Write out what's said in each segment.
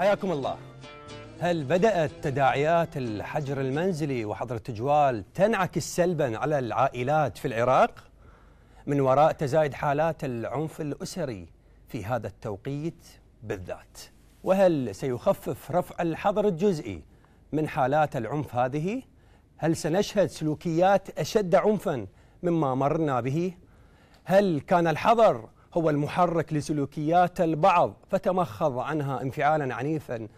حياكم الله هل بدأت تداعيات الحجر المنزلي وحظر التجوال تنعكس سلبا على العائلات في العراق؟ من وراء تزايد حالات العنف الأسري في هذا التوقيت بالذات وهل سيخفف رفع الحظر الجزئي من حالات العنف هذه؟ هل سنشهد سلوكيات أشد عنفا مما مرنا به؟ هل كان الحظر هو المحرك لسلوكيات البعض فتمخض عنها انفعالا عنيفا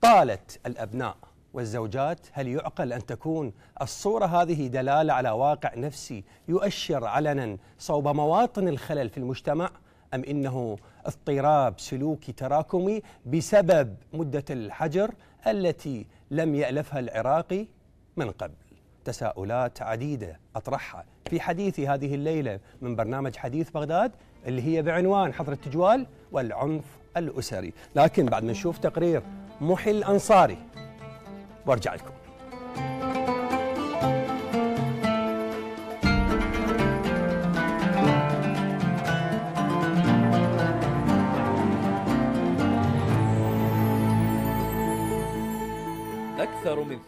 طالت الابناء والزوجات هل يعقل ان تكون الصوره هذه دلاله على واقع نفسي يؤشر علنا صوب مواطن الخلل في المجتمع ام انه اضطراب سلوكي تراكمي بسبب مده الحجر التي لم يالفها العراقي من قبل تساؤلات عديده اطرحها في حديثي هذه الليله من برنامج حديث بغداد اللي هي بعنوان حظر التجوال والعنف الأسري لكن بعد ما نشوف تقرير محي الأنصاري وارجع لكم أكثر من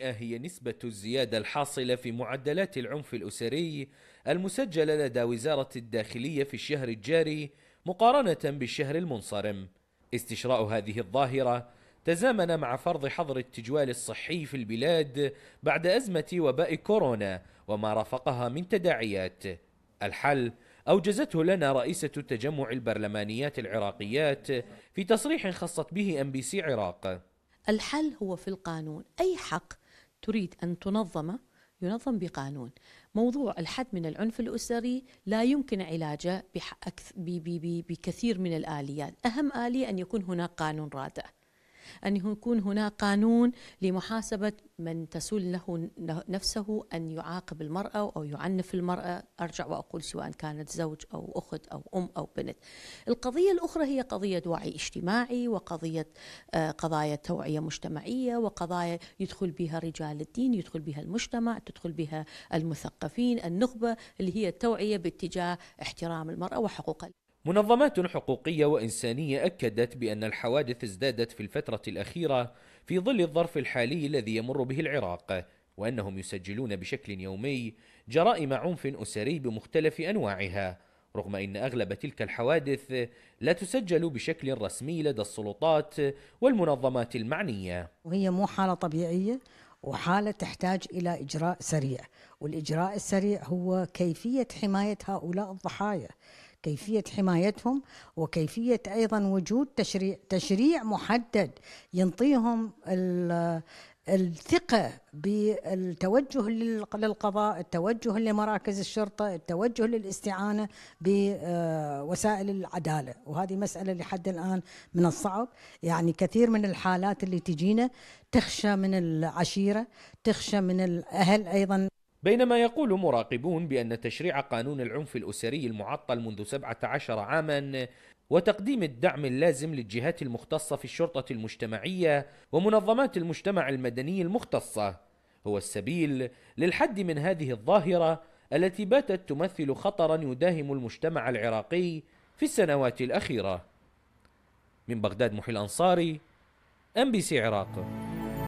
30% هي نسبة الزيادة الحاصلة في معدلات العنف الأسري المسجلة لدى وزارة الداخلية في الشهر الجاري مقارنة بالشهر المنصرم. استشراء هذه الظاهرة تزامن مع فرض حظر التجوال الصحي في البلاد بعد أزمة وباء كورونا وما رافقها من تداعيات. الحل أوجزته لنا رئيسة تجمع البرلمانيات العراقيات في تصريح خصت به أم بي سي عراق. الحل هو في القانون أي حق تريد أن تنظمه ينظم بقانون موضوع الحد من العنف الأسري لا يمكن علاجه بكثير من الآليات أهم آلية أن يكون هناك قانون رادع أن يكون هناك قانون لمحاسبة من تسول له نفسه أن يعاقب المرأة أو يعنف المرأة أرجع وأقول سواء كانت زوج أو أخت أو أم أو بنت القضية الأخرى هي قضية وعي اجتماعي وقضية آه، قضايا توعية مجتمعية وقضايا يدخل بها رجال الدين يدخل بها المجتمع تدخل بها المثقفين النخبة اللي هي التوعية باتجاه احترام المرأة وحقوقها منظمات حقوقية وإنسانية أكدت بأن الحوادث ازدادت في الفترة الأخيرة في ظل الظرف الحالي الذي يمر به العراق، وأنهم يسجلون بشكل يومي جرائم عنف أسري بمختلف أنواعها، رغم أن أغلب تلك الحوادث لا تسجل بشكل رسمي لدى السلطات والمنظمات المعنية. وهي مو حالة طبيعية وحالة تحتاج إلى إجراء سريع والإجراء السريع هو كيفية حماية هؤلاء الضحايا كيفية حمايتهم وكيفية أيضا وجود تشريع, تشريع محدد ينطيهم الثقة بالتوجه للقضاء التوجه لمراكز الشرطة التوجه للاستعانة بوسائل آه، العدالة وهذه مسألة لحد الآن من الصعب يعني كثير من الحالات اللي تجينا تخشى من العشيرة تخشى من الأهل أيضا بينما يقول مراقبون بأن تشريع قانون العنف الأسري المعطل منذ 17 عاما وتقديم الدعم اللازم للجهات المختصة في الشرطة المجتمعية ومنظمات المجتمع المدني المختصة هو السبيل للحد من هذه الظاهرة التي باتت تمثل خطرا يداهم المجتمع العراقي في السنوات الأخيرة من بغداد محي الأنصاري أم بي سي عراق